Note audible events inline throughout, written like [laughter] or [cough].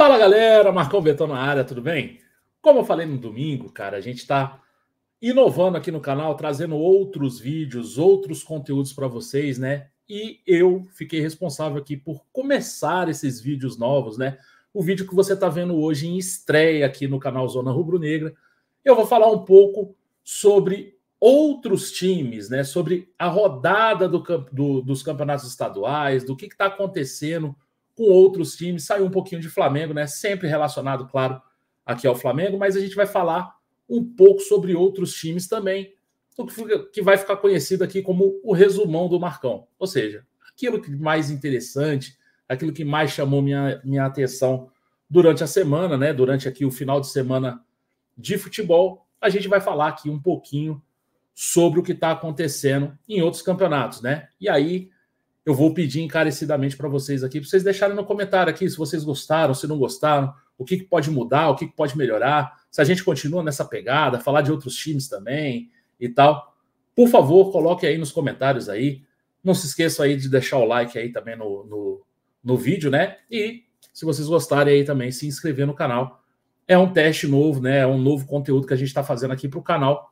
Fala galera, Marcão Betão na área, tudo bem? Como eu falei no domingo, cara, a gente está inovando aqui no canal, trazendo outros vídeos, outros conteúdos para vocês, né? E eu fiquei responsável aqui por começar esses vídeos novos, né? O vídeo que você está vendo hoje em estreia aqui no canal Zona Rubro Negra, eu vou falar um pouco sobre outros times, né? Sobre a rodada do, do, dos campeonatos estaduais, do que está acontecendo com outros times, saiu um pouquinho de Flamengo, né? Sempre relacionado, claro, aqui ao Flamengo, mas a gente vai falar um pouco sobre outros times também, o que vai ficar conhecido aqui como o resumão do Marcão. Ou seja, aquilo que mais interessante, aquilo que mais chamou minha, minha atenção durante a semana, né? Durante aqui o final de semana de futebol, a gente vai falar aqui um pouquinho sobre o que está acontecendo em outros campeonatos, né? E aí eu vou pedir encarecidamente para vocês aqui, para vocês deixarem no comentário aqui se vocês gostaram, se não gostaram, o que, que pode mudar, o que, que pode melhorar, se a gente continua nessa pegada, falar de outros times também e tal. Por favor, coloque aí nos comentários aí. Não se esqueça aí de deixar o like aí também no, no, no vídeo, né? E se vocês gostarem aí também, se inscrever no canal. É um teste novo, né? É um novo conteúdo que a gente está fazendo aqui para o canal.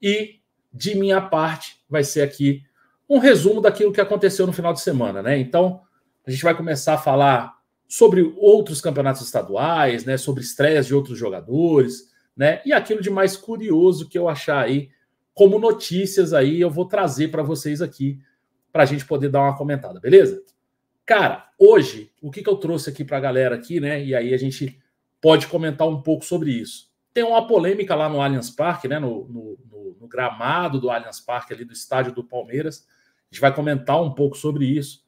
E de minha parte, vai ser aqui um resumo daquilo que aconteceu no final de semana, né? Então, a gente vai começar a falar sobre outros campeonatos estaduais, né, sobre estreias de outros jogadores, né? E aquilo de mais curioso que eu achar aí como notícias aí, eu vou trazer para vocês aqui para a gente poder dar uma comentada, beleza? Cara, hoje o que, que eu trouxe aqui para a galera aqui, né? E aí a gente pode comentar um pouco sobre isso. Tem uma polêmica lá no Allianz Parque, né? No, no, no, no gramado do Allianz Parque ali do estádio do Palmeiras, a gente vai comentar um pouco sobre isso.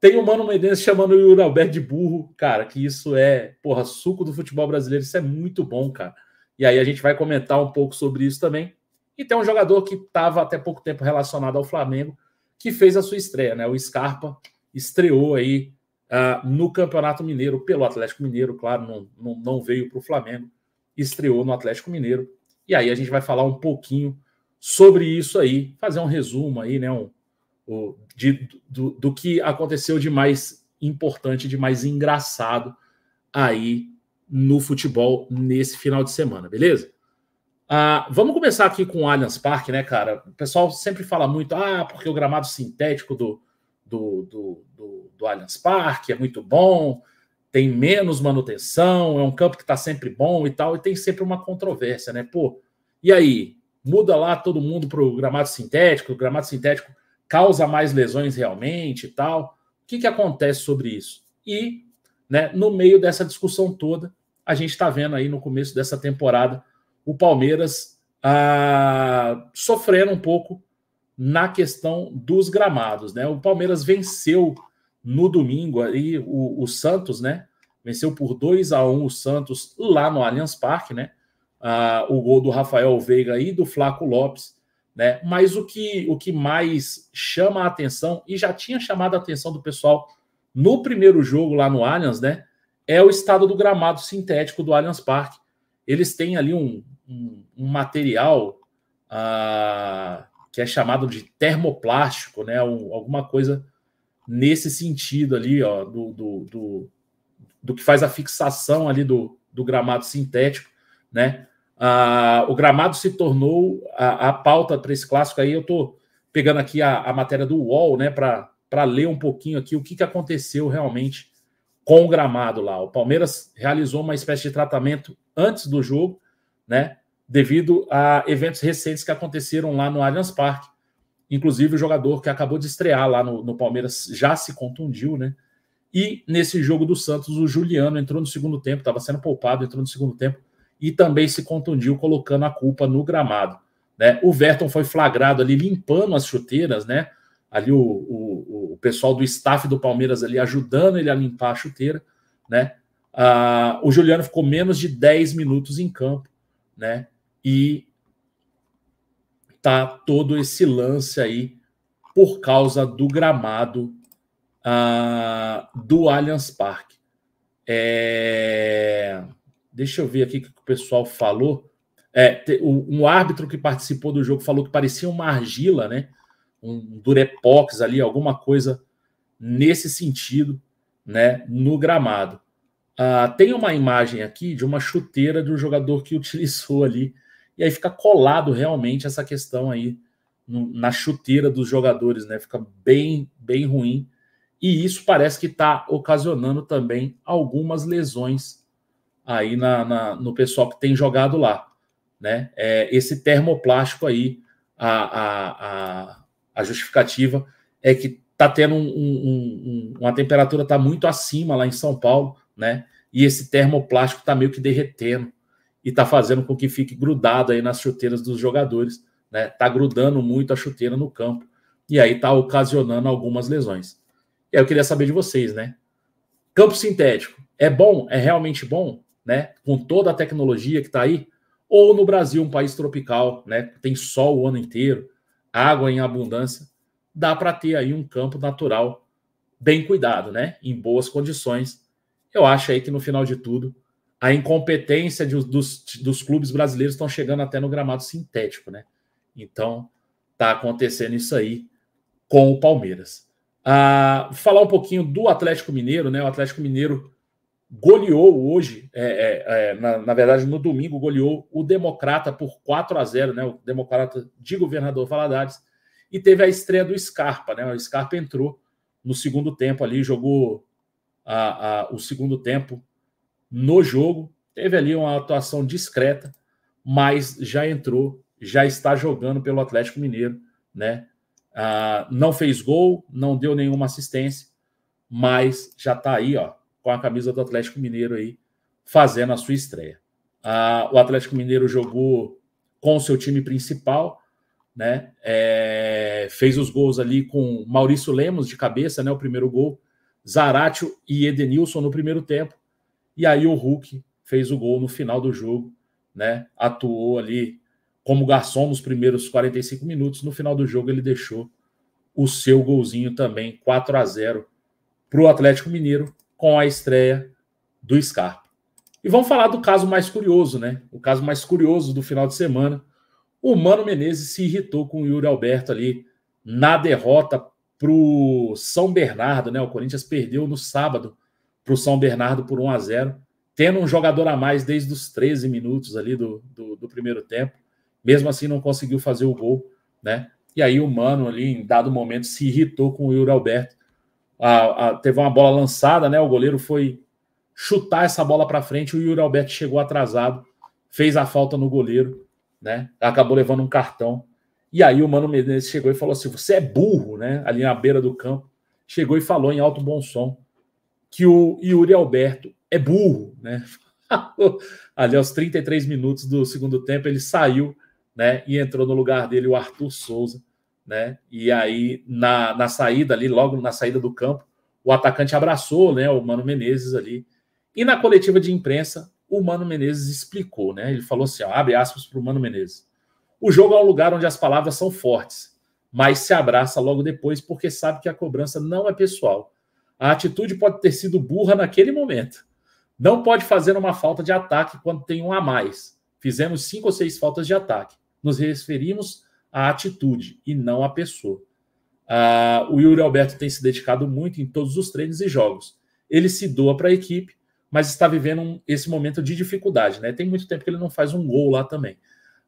Tem o Mano Menezes chamando o Yuri Alberto de burro, cara, que isso é, porra, suco do futebol brasileiro, isso é muito bom, cara. E aí a gente vai comentar um pouco sobre isso também. E tem um jogador que estava até pouco tempo relacionado ao Flamengo, que fez a sua estreia, né? O Scarpa estreou aí uh, no Campeonato Mineiro, pelo Atlético Mineiro, claro, não, não, não veio para o Flamengo, estreou no Atlético Mineiro. E aí a gente vai falar um pouquinho sobre isso aí, fazer um resumo aí, né? Um, o, de, do, do que aconteceu de mais importante, de mais engraçado aí no futebol nesse final de semana, beleza? Ah, vamos começar aqui com o Allianz Parque, né, cara? O pessoal sempre fala muito, ah, porque o gramado sintético do, do, do, do, do Allianz Parque é muito bom, tem menos manutenção, é um campo que está sempre bom e tal, e tem sempre uma controvérsia, né? Pô, e aí? Muda lá todo mundo para o gramado sintético, o gramado sintético causa mais lesões realmente e tal. O que, que acontece sobre isso? E né, no meio dessa discussão toda, a gente está vendo aí no começo dessa temporada o Palmeiras ah, sofrendo um pouco na questão dos gramados. Né? O Palmeiras venceu no domingo aí o, o Santos, né? Venceu por 2 a 1 o Santos lá no Allianz Parque, né? Ah, o gol do Rafael Veiga e do Flaco Lopes né? Mas o que, o que mais chama a atenção, e já tinha chamado a atenção do pessoal no primeiro jogo lá no Allianz, né? É o estado do gramado sintético do Allianz Parque. Eles têm ali um, um, um material ah, que é chamado de termoplástico, né? Um, alguma coisa nesse sentido ali, ó, do, do, do, do que faz a fixação ali do, do gramado sintético, né? Ah, o gramado se tornou a, a pauta para esse clássico. Aí eu estou pegando aqui a, a, matéria do UOL, né, para ler um pouquinho aqui o que, que aconteceu realmente com o gramado lá. O Palmeiras realizou uma espécie de tratamento antes do jogo, né, devido a eventos recentes que aconteceram lá no Allianz Parque. Inclusive, o jogador que acabou de estrear lá no, no Palmeiras já se contundiu, né? E nesse jogo do Santos, o Juliano entrou no segundo tempo, estava sendo poupado, entrou no segundo tempo e também se contundiu colocando a culpa no gramado. Né? O Verton foi flagrado ali limpando as chuteiras, né? Ali o, o, o pessoal do staff do Palmeiras ali ajudando ele a limpar a chuteira, né? Ah, o Juliano ficou menos de 10 minutos em campo, né? E tá todo esse lance aí por causa do gramado ah, do Allianz Parque. É... Deixa eu ver aqui o que o pessoal falou. É, um árbitro que participou do jogo falou que parecia uma argila, né? Um durepox ali, alguma coisa nesse sentido, né? No gramado. Ah, tem uma imagem aqui de uma chuteira do jogador que [laughs] utilizou ali. E aí fica colado realmente essa questão aí no, na chuteira dos jogadores, né? Fica bem, bem ruim. E isso parece que está ocasionando também algumas lesões aí na, na, no pessoal que tem jogado lá. Né? É, esse termoplástico aí, a, a, a, a justificativa é que está tendo um, um, um, uma temperatura está muito acima lá em São Paulo, né? E esse termoplástico está meio que derretendo e está fazendo com que fique grudado aí nas chuteiras dos jogadores, né? Está grudando muito a chuteira no campo e aí está ocasionando algumas lesões. E aí eu queria saber de vocês, né? Campo sintético é bom? É realmente bom? né, com toda a tecnologia que está aí, ou no Brasil, um país tropical, né, tem sol o ano inteiro, água em abundância, dá para ter aí um campo natural bem cuidado, né, em boas condições. Eu acho aí que no final de tudo, a incompetência de, dos, dos clubes brasileiros estão chegando até no gramado sintético, né? Então, tá acontecendo isso aí com o Palmeiras. Ah, falar um pouquinho do Atlético Mineiro, né? O Atlético Mineiro goleou hoje, é, é, é, na, na, verdade, no domingo, goleou o Democrata por 4 a 0 né? O Democrata de governador Valadares, e teve a estreia do Scarpa, né? O Scarpa entrou no segundo tempo ali, jogou a, a, o segundo tempo no jogo, teve ali uma atuação discreta, mas já entrou, já está jogando pelo Atlético Mineiro, né? Ah, não fez gol, não deu nenhuma assistência, mas já está aí, ó, com a camisa do Atlético Mineiro aí, fazendo a sua estreia. Ah, o Atlético Mineiro jogou com o seu time principal, né? É, fez os gols ali com Maurício Lemos de cabeça, né? O primeiro gol, Zaratio e Edenilson no primeiro tempo. E aí o Hulk fez o gol no final do jogo, né? Atuou ali como garçom nos primeiros 45 minutos. No final do jogo ele deixou o seu golzinho também, 4 a 0 para o Atlético Mineiro, com a estreia do Scarpa. E vamos falar do caso mais curioso, né? O caso mais curioso do final de semana. O Mano Menezes se irritou com o Yuri Alberto ali na derrota para o São Bernardo, né? O Corinthians perdeu no sábado para o São Bernardo por 1 a 0 tendo um jogador a mais desde os 13 minutos ali do, do, do primeiro tempo. Mesmo assim, não conseguiu fazer o gol, né? E aí o Mano ali, em dado momento, se irritou com o Yuri Alberto a, a, teve uma bola lançada, né? O goleiro foi chutar essa bola para frente. O Yuri Alberto chegou atrasado, fez a falta no goleiro, né? Acabou levando um cartão. E aí o Mano Menezes chegou e falou assim: "Você é burro", né? Ali na beira do campo, chegou e falou em alto bom som que o Yuri Alberto é burro, né? [laughs] Ali aos 33 minutos do segundo tempo ele saiu, né? E entrou no lugar dele o Arthur Souza né? E aí, na, na saída ali, logo na saída do campo, o atacante abraçou né, o Mano Menezes ali. E na coletiva de imprensa, o Mano Menezes explicou, né? Ele falou assim: ó, abre aspas para o Mano Menezes. O jogo é um lugar onde as palavras são fortes, mas se abraça logo depois porque sabe que a cobrança não é pessoal. A atitude pode ter sido burra naquele momento. Não pode fazer uma falta de ataque quando tem um a mais. Fizemos cinco ou seis faltas de ataque. Nos referimos a atitude e não a pessoa. Ah, o Yuri Alberto tem se dedicado muito em todos os treinos e jogos. Ele se doa para a equipe, mas está vivendo um, esse momento de dificuldade. Né? Tem muito tempo que ele não faz um gol lá também.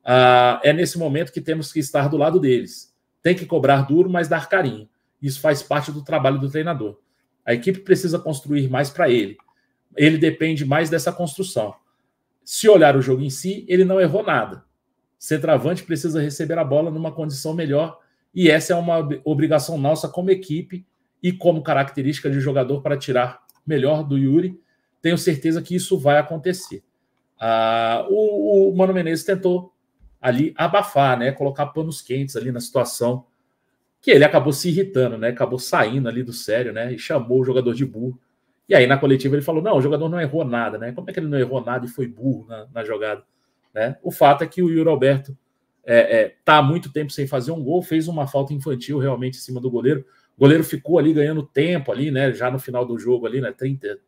Ah, é nesse momento que temos que estar do lado deles. Tem que cobrar duro, mas dar carinho. Isso faz parte do trabalho do treinador. A equipe precisa construir mais para ele. Ele depende mais dessa construção. Se olhar o jogo em si, ele não errou nada. Centravante precisa receber a bola numa condição melhor e essa é uma obrigação nossa como equipe e como característica de jogador para tirar melhor do Yuri. Tenho certeza que isso vai acontecer. Ah, o, o Mano Menezes tentou ali abafar, né, colocar panos quentes ali na situação que ele acabou se irritando, né, acabou saindo ali do sério, né, e chamou o jogador de burro. E aí na coletiva ele falou: não, o jogador não errou nada, né? Como é que ele não errou nada e foi burro na, na jogada? Né? O fato é que o Yuri Alberto está é, é, tá há muito tempo sem fazer um gol, fez uma falta infantil realmente em cima do goleiro. O goleiro ficou ali ganhando tempo ali, né? Já no final do jogo ali, né? 30,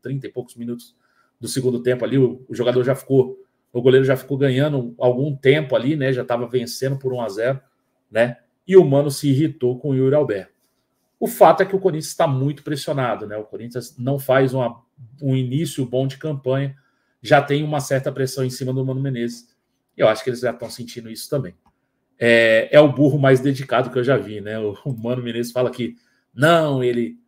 30 e poucos minutos do segundo tempo ali, o, o jogador já ficou, o goleiro já ficou ganhando algum tempo ali, né? Já estava vencendo por 1 a 0, né? E o mano se irritou com o Yuri Alberto. O fato é que o Corinthians está muito pressionado, né? O Corinthians não faz uma, um início bom de campanha já tem uma certa pressão em cima do Mano Menezes. Eu acho que eles já estão sentindo isso também. É, é o burro mais dedicado que eu já vi, né? O, o Mano Menezes fala que não, ele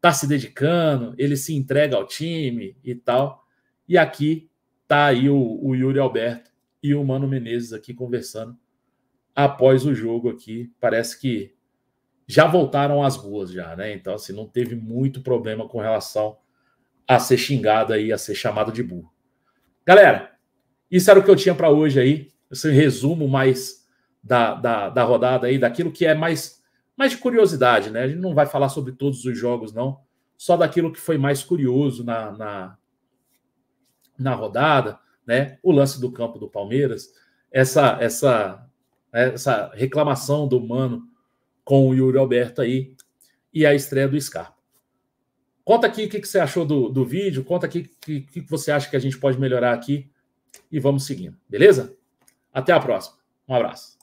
tá se dedicando, ele se entrega ao time e tal. E aqui tá aí o, o Yuri Alberto e o Mano Menezes aqui conversando após o jogo aqui. Parece que já voltaram às boas já, né? Então, assim, não teve muito problema com relação a ser xingado aí, a ser chamado de burro. Galera, isso era o que eu tinha para hoje aí. Esse é resumo mais da, da, da, rodada aí, daquilo que é mais, mais de curiosidade, né? A gente não vai falar sobre todos os jogos, não. Só daquilo que foi mais curioso na, na, na rodada, né? O lance do campo do Palmeiras, essa, essa, né? essa reclamação do Mano com o Yuri Alberto aí e a estreia do Scarpa. Conta aqui o que, que você achou do, do vídeo, conta aqui o que, que você acha que a gente pode melhorar aqui e vamos seguindo, beleza? Até a próxima. Um abraço.